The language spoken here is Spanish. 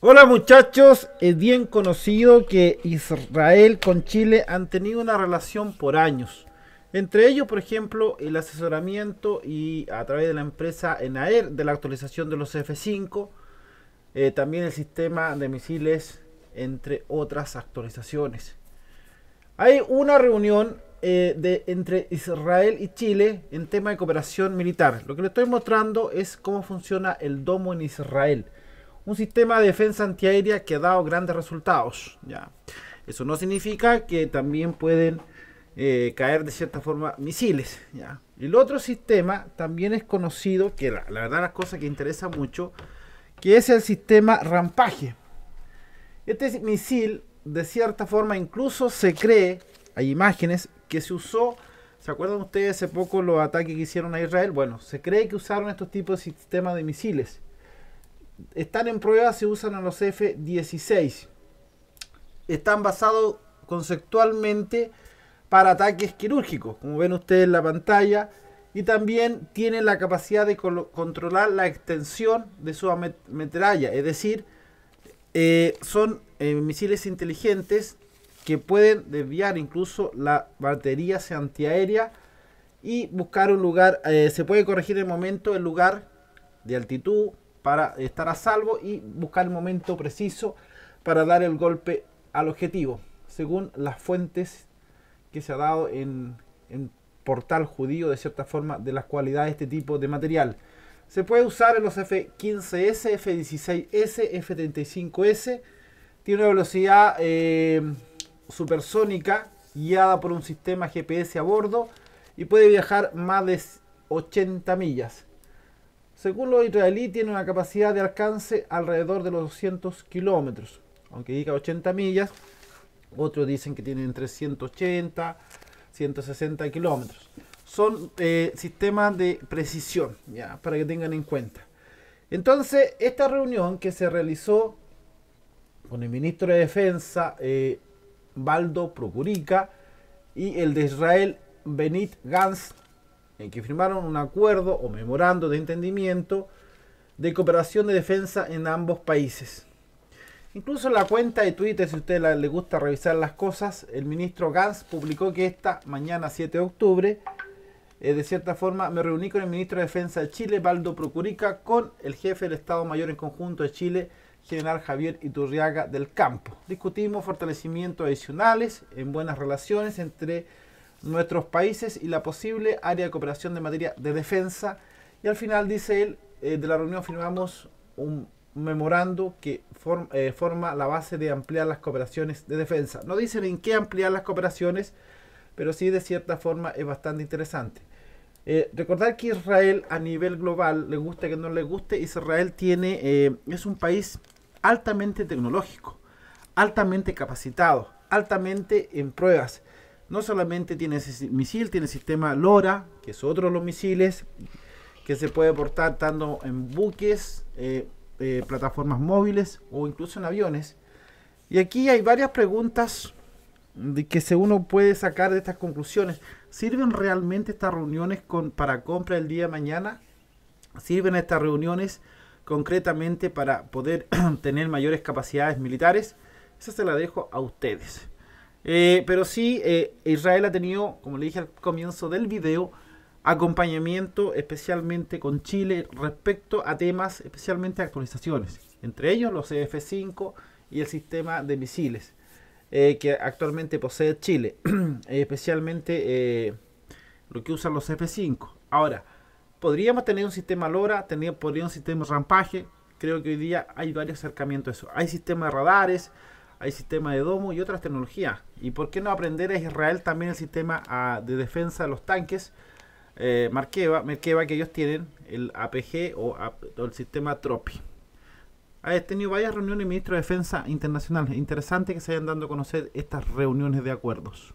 Hola muchachos, es bien conocido que Israel con Chile han tenido una relación por años. Entre ellos, por ejemplo, el asesoramiento y a través de la empresa ENAER de la actualización de los F5, eh, también el sistema de misiles, entre otras actualizaciones. Hay una reunión eh, de, entre Israel y Chile en tema de cooperación militar. Lo que les estoy mostrando es cómo funciona el domo en Israel un sistema de defensa antiaérea que ha dado grandes resultados. ¿ya? Eso no significa que también pueden eh, caer de cierta forma misiles. ¿ya? El otro sistema también es conocido, que la, la verdad las cosas que interesa mucho, que es el sistema rampaje. Este misil, de cierta forma, incluso se cree, hay imágenes, que se usó, ¿se acuerdan ustedes hace poco los ataques que hicieron a Israel? Bueno, se cree que usaron estos tipos de sistemas de misiles están en prueba se usan a los F-16. Están basados conceptualmente para ataques quirúrgicos, como ven ustedes en la pantalla, y también tienen la capacidad de controlar la extensión de su metralla, es decir, eh, son eh, misiles inteligentes que pueden desviar incluso la batería hacia antiaérea y buscar un lugar, eh, se puede corregir el momento, el lugar de altitud, para estar a salvo y buscar el momento preciso para dar el golpe al objetivo, según las fuentes que se ha dado en, en portal judío de cierta forma de las cualidades de este tipo de material. Se puede usar en los F-15S, F-16S, F-35S. Tiene una velocidad eh, supersónica guiada por un sistema GPS a bordo y puede viajar más de 80 millas. Según los israelíes, tiene una capacidad de alcance alrededor de los 200 kilómetros, aunque diga 80 millas. Otros dicen que tienen entre 180 160 kilómetros. Son eh, sistemas de precisión, ya, para que tengan en cuenta. Entonces, esta reunión que se realizó con el ministro de Defensa, eh, Baldo Procurica, y el de Israel, Benit Gans en que firmaron un acuerdo o memorando de entendimiento de cooperación de defensa en ambos países. Incluso en la cuenta de Twitter, si a usted le gusta revisar las cosas, el ministro Gans publicó que esta mañana 7 de octubre, eh, de cierta forma, me reuní con el ministro de Defensa de Chile, Baldo Procurica, con el jefe del Estado Mayor en conjunto de Chile, general Javier Iturriaga del Campo. Discutimos fortalecimientos adicionales en buenas relaciones entre nuestros países y la posible área de cooperación de materia de defensa. Y al final, dice él, eh, de la reunión firmamos un memorando que eh, forma la base de ampliar las cooperaciones de defensa. No dicen en qué ampliar las cooperaciones, pero sí de cierta forma es bastante interesante. Eh, recordar que Israel a nivel global, le gusta que no le guste, Israel tiene, es un país altamente tecnológico, altamente capacitado, altamente en pruebas no solamente tiene ese misil, tiene el sistema LORA, que es otro de los misiles, que se puede portar tanto en buques, eh, eh, plataformas móviles o incluso en aviones. Y aquí hay varias preguntas de que uno puede sacar de estas conclusiones. ¿Sirven realmente estas reuniones para compra el día de mañana? ¿Sirven estas reuniones concretamente para poder tener mayores capacidades militares? Esa se la dejo a ustedes. Eh, pero sí, eh, Israel ha tenido, como le dije al comienzo del video, acompañamiento especialmente con Chile respecto a temas, especialmente actualizaciones, entre ellos los e F-5 y el sistema de misiles eh, que actualmente posee Chile, especialmente lo que usan los e F-5. Ahora, podríamos tener un sistema LoRa, tener, un sistema rampaje, creo que hoy día hay varios acercamientos a eso. Hay sistemas de radares, hay sistema de domo y otras tecnologías. ¿Y por qué no aprender a Israel también el sistema ah, de defensa de los tanques? Eh, que ellos tienen, el APG o, el sistema TROPI. Ha tenido varias reuniones de ministros de Defensa Internacional. Interesante que se hayan dando a conocer estas reuniones de acuerdos.